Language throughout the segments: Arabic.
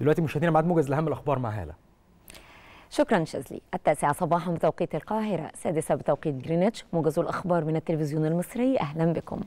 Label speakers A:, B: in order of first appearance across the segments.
A: دلوقتي مشاهدينا بعد موجز لاهم الاخبار مع هاله شكرا شازلي التاسعة صباحا بتوقيت القاهرة السادسة بتوقيت جرينتش موجز الأخبار من التلفزيون المصري أهلا بكم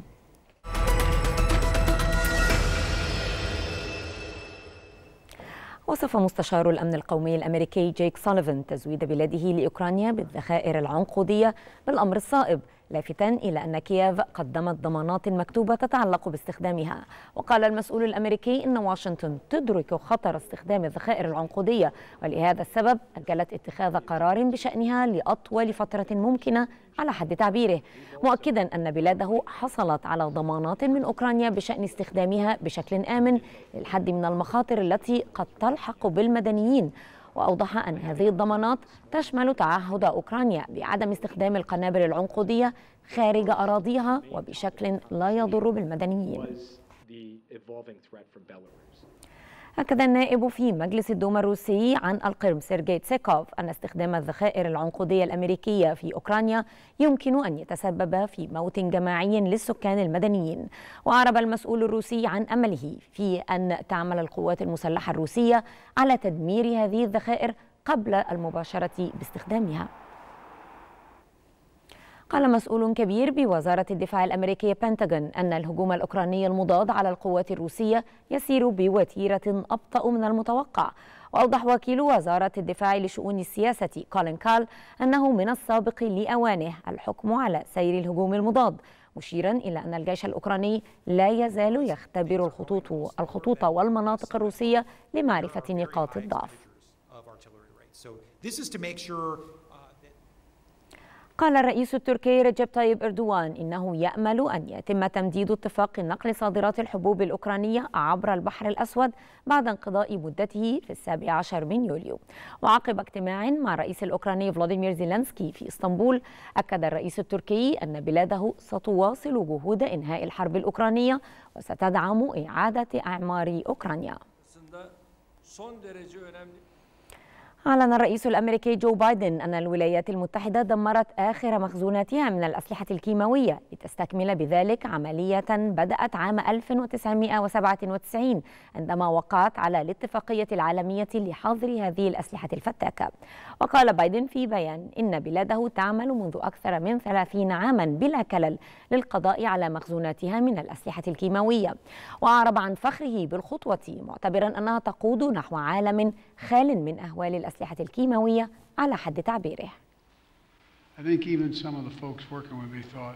A: وصف مستشار الأمن القومي الأمريكي جيك سوليفان تزويد بلاده لأوكرانيا بالذخائر العنقودية بالأمر الصائب لافتا إلى أن كييف قدمت ضمانات مكتوبة تتعلق باستخدامها وقال المسؤول الأمريكي أن واشنطن تدرك خطر استخدام الذخائر العنقودية ولهذا السبب أجلت اتخاذ قرار بشأنها لأطول فترة ممكنة على حد تعبيره مؤكدا أن بلاده حصلت على ضمانات من أوكرانيا بشأن استخدامها بشكل آمن للحد من المخاطر التي قد تلحق بالمدنيين وأوضح أن هذه الضمانات تشمل تعهد أوكرانيا بعدم استخدام القنابل العنقودية خارج أراضيها وبشكل لا يضر بالمدنيين. أكد النائب في مجلس الدوما الروسي عن القرم سيرجي تسيكوف أن استخدام الذخائر العنقودية الأمريكية في أوكرانيا يمكن أن يتسبب في موت جماعي للسكان المدنيين وأعرب المسؤول الروسي عن أمله في أن تعمل القوات المسلحة الروسية على تدمير هذه الذخائر قبل المباشرة باستخدامها قال مسؤول كبير بوزارة الدفاع الأمريكية بنتاغون أن الهجوم الأوكراني المضاد على القوات الروسية يسير بوتيرة أبطأ من المتوقع وأوضح وكيل وزارة الدفاع لشؤون السياسة كولين كال أنه من السابق لأوانه الحكم على سير الهجوم المضاد مشيرا إلى أن الجيش الأوكراني لا يزال يختبر الخطوط الخطوط والمناطق الروسية لمعرفة نقاط الضعف. قال الرئيس التركي رجب طيب أردوان إنه يأمل أن يتم تمديد اتفاق نقل صادرات الحبوب الأوكرانية عبر البحر الأسود بعد انقضاء مدته في السابع عشر من يوليو وعقب اجتماع مع الرئيس الأوكراني فلاديمير زيلانسكي في إسطنبول أكد الرئيس التركي أن بلاده ستواصل جهود إنهاء الحرب الأوكرانية وستدعم إعادة أعمار أوكرانيا أعلن الرئيس الأمريكي جو بايدن أن الولايات المتحدة دمرت آخر مخزوناتها من الأسلحة الكيماوية لتستكمل بذلك عملية بدأت عام 1997 عندما وقعت على الاتفاقية العالمية لحظر هذه الأسلحة الفتاكة وقال بايدن في بيان إن بلاده تعمل منذ أكثر من 30 عاما بلا كلل للقضاء على مخزوناتها من الأسلحة الكيماوية وأعرب عن فخره بالخطوة معتبرا أنها تقود نحو عالم خال من أهوال الأسلحة الأسلحة الكيماوية على حد تعبيره. I think even some of the folks working with me thought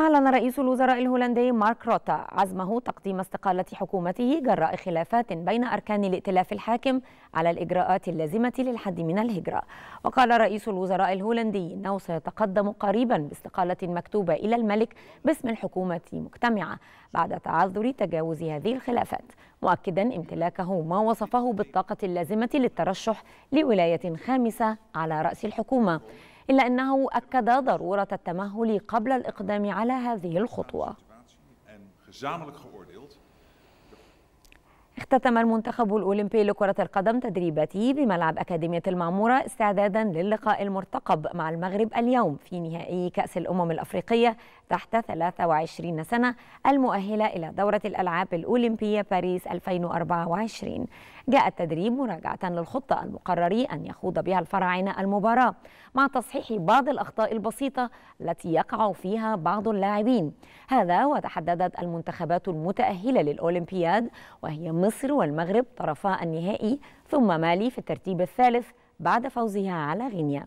A: أعلن رئيس الوزراء الهولندي مارك روتا عزمه تقديم استقالة حكومته جراء خلافات بين أركان الائتلاف الحاكم على الإجراءات اللازمة للحد من الهجرة وقال رئيس الوزراء الهولندي أنه سيتقدم قريبا باستقالة مكتوبة إلى الملك باسم الحكومة مجتمعة بعد تعذر تجاوز هذه الخلافات مؤكدا امتلاكه ما وصفه بالطاقة اللازمة للترشح لولاية خامسة على رأس الحكومة إلا أنه أكد ضرورة التمهل قبل الإقدام على هذه الخطوة اختتم المنتخب الأولمبي لكرة القدم تدريباته بملعب أكاديمية المعمورة استعدادا للقاء المرتقب مع المغرب اليوم في نهائي كأس الأمم الأفريقية تحت 23 سنة المؤهلة إلى دورة الألعاب الأولمبية باريس 2024 جاء التدريب مراجعة للخطة المقرر أن يخوض بها الفراعنة المباراة مع تصحيح بعض الأخطاء البسيطة التي يقع فيها بعض اللاعبين هذا وتحددت المنتخبات المتأهلة للأولمبياد وهي مصر والمغرب طرفا النهائي ثم مالي في الترتيب الثالث بعد فوزها على غينيا